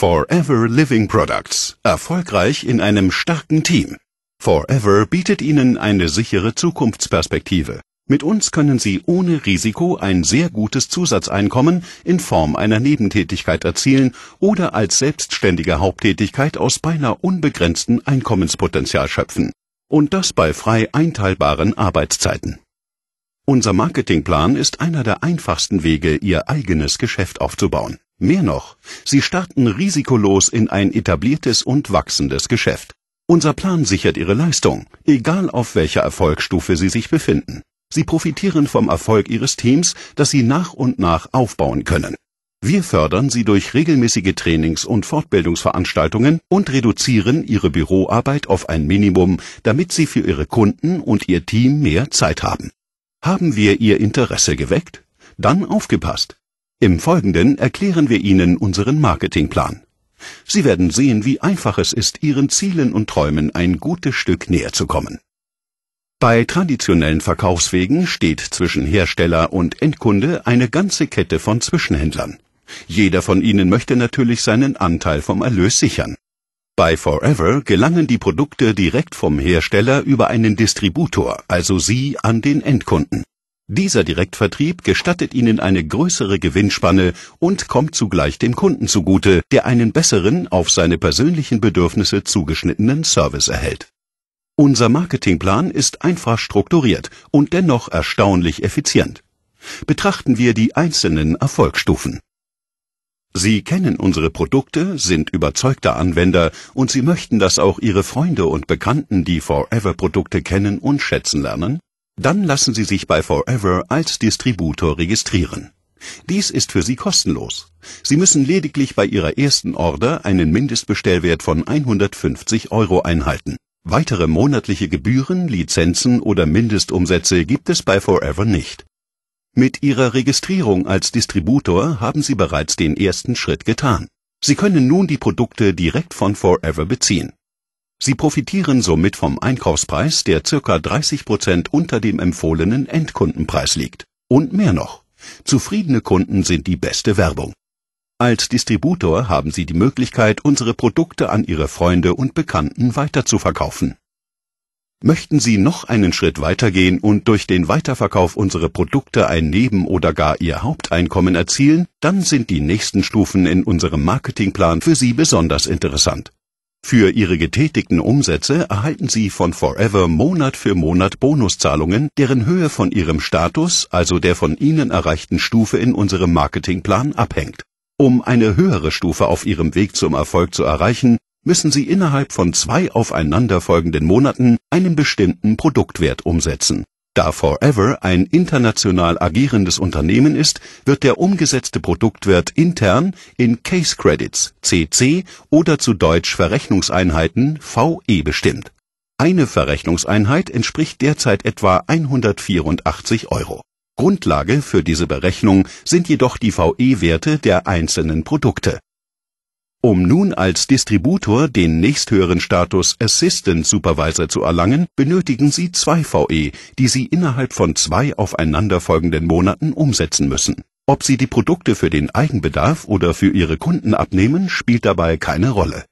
Forever Living Products. Erfolgreich in einem starken Team. Forever bietet Ihnen eine sichere Zukunftsperspektive. Mit uns können Sie ohne Risiko ein sehr gutes Zusatzeinkommen in Form einer Nebentätigkeit erzielen oder als selbstständige Haupttätigkeit aus beinahe unbegrenzten Einkommenspotenzial schöpfen. Und das bei frei einteilbaren Arbeitszeiten. Unser Marketingplan ist einer der einfachsten Wege, Ihr eigenes Geschäft aufzubauen. Mehr noch, sie starten risikolos in ein etabliertes und wachsendes Geschäft. Unser Plan sichert ihre Leistung, egal auf welcher Erfolgsstufe sie sich befinden. Sie profitieren vom Erfolg ihres Teams, das sie nach und nach aufbauen können. Wir fördern sie durch regelmäßige Trainings- und Fortbildungsveranstaltungen und reduzieren ihre Büroarbeit auf ein Minimum, damit sie für ihre Kunden und ihr Team mehr Zeit haben. Haben wir ihr Interesse geweckt? Dann aufgepasst! Im Folgenden erklären wir Ihnen unseren Marketingplan. Sie werden sehen, wie einfach es ist, Ihren Zielen und Träumen ein gutes Stück näher zu kommen. Bei traditionellen Verkaufswegen steht zwischen Hersteller und Endkunde eine ganze Kette von Zwischenhändlern. Jeder von ihnen möchte natürlich seinen Anteil vom Erlös sichern. Bei Forever gelangen die Produkte direkt vom Hersteller über einen Distributor, also Sie an den Endkunden. Dieser Direktvertrieb gestattet Ihnen eine größere Gewinnspanne und kommt zugleich dem Kunden zugute, der einen besseren, auf seine persönlichen Bedürfnisse zugeschnittenen Service erhält. Unser Marketingplan ist einfach strukturiert und dennoch erstaunlich effizient. Betrachten wir die einzelnen Erfolgsstufen. Sie kennen unsere Produkte, sind überzeugter Anwender und Sie möchten, dass auch Ihre Freunde und Bekannten die Forever-Produkte kennen und schätzen lernen? Dann lassen Sie sich bei Forever als Distributor registrieren. Dies ist für Sie kostenlos. Sie müssen lediglich bei Ihrer ersten Order einen Mindestbestellwert von 150 Euro einhalten. Weitere monatliche Gebühren, Lizenzen oder Mindestumsätze gibt es bei Forever nicht. Mit Ihrer Registrierung als Distributor haben Sie bereits den ersten Schritt getan. Sie können nun die Produkte direkt von Forever beziehen. Sie profitieren somit vom Einkaufspreis, der circa 30% Prozent unter dem empfohlenen Endkundenpreis liegt. Und mehr noch. Zufriedene Kunden sind die beste Werbung. Als Distributor haben Sie die Möglichkeit, unsere Produkte an Ihre Freunde und Bekannten weiterzuverkaufen. Möchten Sie noch einen Schritt weitergehen und durch den Weiterverkauf unsere Produkte ein Neben- oder gar Ihr Haupteinkommen erzielen, dann sind die nächsten Stufen in unserem Marketingplan für Sie besonders interessant. Für ihre getätigten Umsätze erhalten sie von Forever Monat für Monat Bonuszahlungen, deren Höhe von ihrem Status, also der von ihnen erreichten Stufe in unserem Marketingplan, abhängt. Um eine höhere Stufe auf ihrem Weg zum Erfolg zu erreichen, müssen sie innerhalb von zwei aufeinanderfolgenden Monaten einen bestimmten Produktwert umsetzen da Forever ein international agierendes Unternehmen ist, wird der umgesetzte Produktwert intern in Case Credits (CC) oder zu deutsch Verrechnungseinheiten (VE) bestimmt. Eine Verrechnungseinheit entspricht derzeit etwa 184 Euro. Grundlage für diese Berechnung sind jedoch die VE-Werte der einzelnen Produkte um nun als Distributor den nächsthöheren Status Assistant Supervisor zu erlangen, benötigen Sie zwei VE, die Sie innerhalb von zwei aufeinanderfolgenden Monaten umsetzen müssen. Ob Sie die Produkte für den Eigenbedarf oder für Ihre Kunden abnehmen, spielt dabei keine Rolle.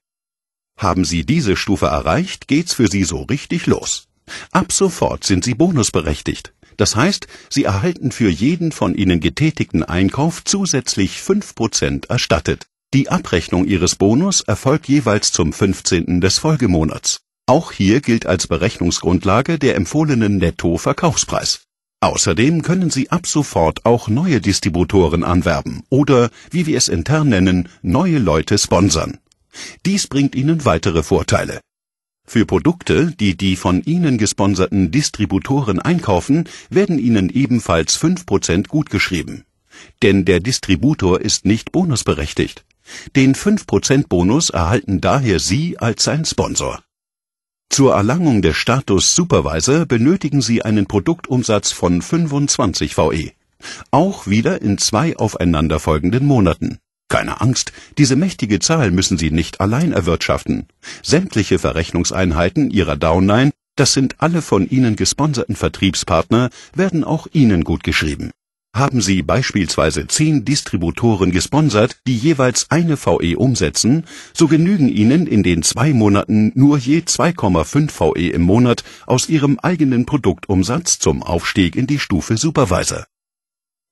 Haben Sie diese Stufe erreicht, geht's für Sie so richtig los. Ab sofort sind Sie bonusberechtigt. Das heißt, Sie erhalten für jeden von Ihnen getätigten Einkauf zusätzlich 5% erstattet. Die Abrechnung Ihres Bonus erfolgt jeweils zum 15. des Folgemonats. Auch hier gilt als Berechnungsgrundlage der empfohlene Netto-Verkaufspreis. Außerdem können Sie ab sofort auch neue Distributoren anwerben oder, wie wir es intern nennen, neue Leute sponsern. Dies bringt Ihnen weitere Vorteile. Für Produkte, die die von Ihnen gesponserten Distributoren einkaufen, werden Ihnen ebenfalls 5% gutgeschrieben. Denn der Distributor ist nicht bonusberechtigt. Den 5% Bonus erhalten daher Sie als sein Sponsor. Zur Erlangung des Status Supervisor benötigen Sie einen Produktumsatz von 25 VE. Auch wieder in zwei aufeinanderfolgenden Monaten. Keine Angst, diese mächtige Zahl müssen Sie nicht allein erwirtschaften. Sämtliche Verrechnungseinheiten Ihrer Downline, das sind alle von Ihnen gesponserten Vertriebspartner, werden auch Ihnen gut geschrieben haben sie beispielsweise zehn Distributoren gesponsert, die jeweils eine VE umsetzen, so genügen ihnen in den zwei Monaten nur je 2,5 VE im Monat aus ihrem eigenen Produktumsatz zum Aufstieg in die Stufe Supervisor.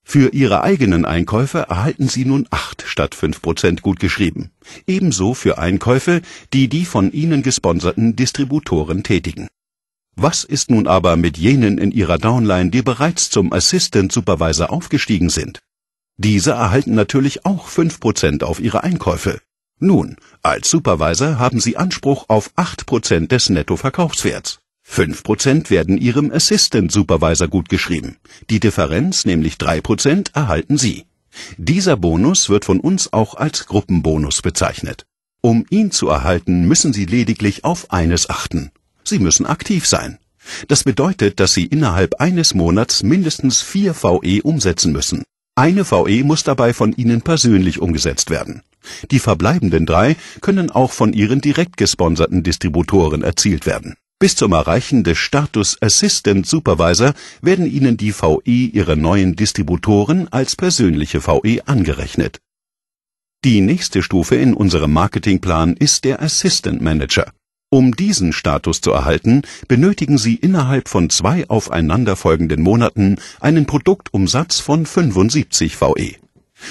Für ihre eigenen Einkäufe erhalten sie nun 8 statt 5% Prozent gutgeschrieben, ebenso für Einkäufe, die die von ihnen gesponserten Distributoren tätigen was ist nun aber mit jenen in Ihrer Downline, die bereits zum Assistant Supervisor aufgestiegen sind? Diese erhalten natürlich auch 5% auf ihre Einkäufe. Nun, als Supervisor haben Sie Anspruch auf 8% des Nettoverkaufswerts. 5% werden Ihrem Assistant Supervisor gutgeschrieben. Die Differenz, nämlich 3%, erhalten Sie. Dieser Bonus wird von uns auch als Gruppenbonus bezeichnet. Um ihn zu erhalten, müssen Sie lediglich auf eines achten. Sie müssen aktiv sein. Das bedeutet, dass Sie innerhalb eines Monats mindestens vier VE umsetzen müssen. Eine VE muss dabei von Ihnen persönlich umgesetzt werden. Die verbleibenden drei können auch von Ihren direkt gesponserten Distributoren erzielt werden. Bis zum Erreichen des Status Assistant Supervisor werden Ihnen die VE Ihrer neuen Distributoren als persönliche VE angerechnet. Die nächste Stufe in unserem Marketingplan ist der Assistant Manager. Um diesen Status zu erhalten, benötigen Sie innerhalb von zwei aufeinanderfolgenden Monaten einen Produktumsatz von 75 VE.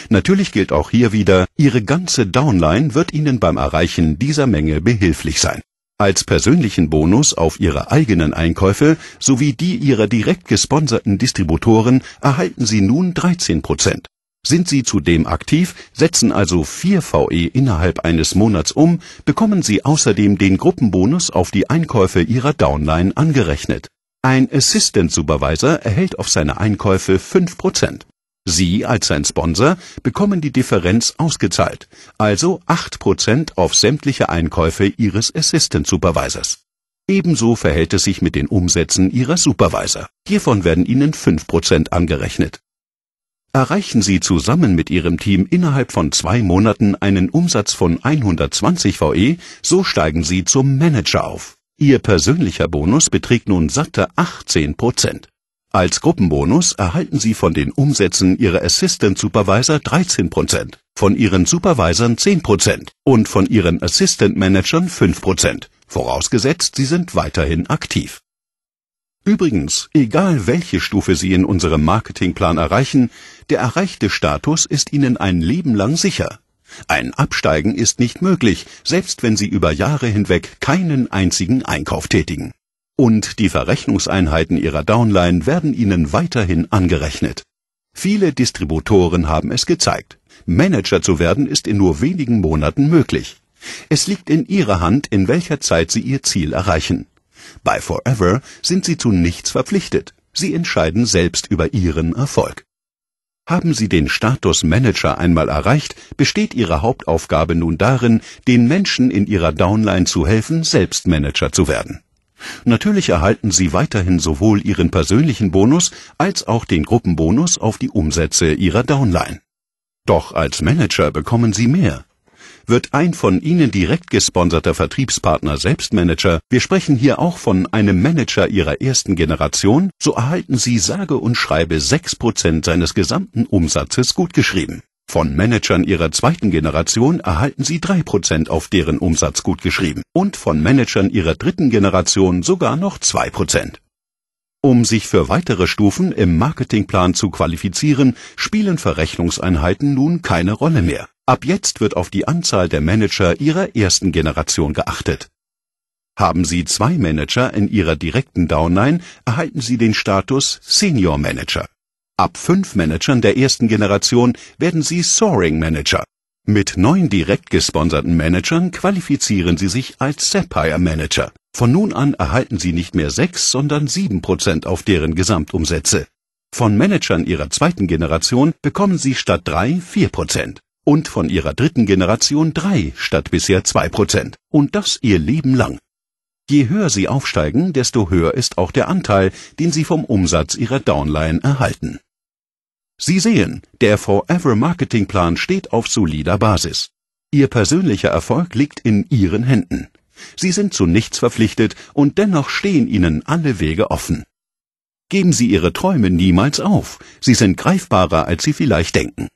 Natürlich gilt auch hier wieder, Ihre ganze Downline wird Ihnen beim Erreichen dieser Menge behilflich sein. Als persönlichen Bonus auf Ihre eigenen Einkäufe sowie die Ihrer direkt gesponserten Distributoren erhalten Sie nun 13 Prozent. Sind Sie zudem aktiv, setzen also 4 VE innerhalb eines Monats um, bekommen Sie außerdem den Gruppenbonus auf die Einkäufe Ihrer Downline angerechnet. Ein Assistant Supervisor erhält auf seine Einkäufe 5%. Sie als sein Sponsor bekommen die Differenz ausgezahlt, also 8% auf sämtliche Einkäufe Ihres Assistant Supervisors. Ebenso verhält es sich mit den Umsätzen Ihrer Supervisor. Hiervon werden Ihnen 5% angerechnet. Erreichen Sie zusammen mit Ihrem Team innerhalb von zwei Monaten einen Umsatz von 120 VE, so steigen Sie zum Manager auf. Ihr persönlicher Bonus beträgt nun satte 18 Prozent. Als Gruppenbonus erhalten Sie von den Umsätzen Ihrer Assistant Supervisor 13%, von Ihren Supervisern 10% und von Ihren Assistant Managern 5%, vorausgesetzt Sie sind weiterhin aktiv. Übrigens, egal welche Stufe Sie in unserem Marketingplan erreichen, der erreichte Status ist ihnen ein Leben lang sicher. Ein Absteigen ist nicht möglich, selbst wenn sie über Jahre hinweg keinen einzigen Einkauf tätigen. Und die Verrechnungseinheiten ihrer Downline werden ihnen weiterhin angerechnet. Viele Distributoren haben es gezeigt. Manager zu werden ist in nur wenigen Monaten möglich. Es liegt in ihrer Hand, in welcher Zeit sie ihr Ziel erreichen. Bei Forever sind sie zu nichts verpflichtet. Sie entscheiden selbst über ihren Erfolg. Haben Sie den Status Manager einmal erreicht, besteht Ihre Hauptaufgabe nun darin, den Menschen in Ihrer Downline zu helfen, selbst Manager zu werden. Natürlich erhalten Sie weiterhin sowohl Ihren persönlichen Bonus als auch den Gruppenbonus auf die Umsätze Ihrer Downline. Doch als Manager bekommen Sie mehr. Wird ein von Ihnen direkt gesponserter Vertriebspartner Selbstmanager, wir sprechen hier auch von einem Manager Ihrer ersten Generation, so erhalten Sie sage und schreibe 6% seines gesamten Umsatzes gutgeschrieben. Von Managern ihrer zweiten Generation erhalten sie 3% auf deren Umsatz gutgeschrieben und von Managern ihrer dritten Generation sogar noch 2%. Um sich für weitere Stufen im Marketingplan zu qualifizieren, spielen Verrechnungseinheiten nun keine Rolle mehr. Ab jetzt wird auf die Anzahl der Manager Ihrer ersten Generation geachtet. Haben Sie zwei Manager in Ihrer direkten Downline, erhalten Sie den Status Senior Manager. Ab fünf Managern der ersten Generation werden Sie Soaring Manager. Mit neun direkt gesponserten Managern qualifizieren Sie sich als Sapphire Manager. Von nun an erhalten Sie nicht mehr sechs, sondern sieben Prozent auf deren Gesamtumsätze. Von Managern Ihrer zweiten Generation bekommen Sie statt drei vier Prozent und von ihrer dritten Generation drei statt bisher zwei Prozent. Und das ihr Leben lang. Je höher sie aufsteigen, desto höher ist auch der Anteil, den sie vom Umsatz ihrer Downline erhalten. Sie sehen, der Forever Marketing Plan steht auf solider Basis. Ihr persönlicher Erfolg liegt in Ihren Händen. Sie sind zu nichts verpflichtet und dennoch stehen Ihnen alle Wege offen. Geben Sie Ihre Träume niemals auf. Sie sind greifbarer, als Sie vielleicht denken.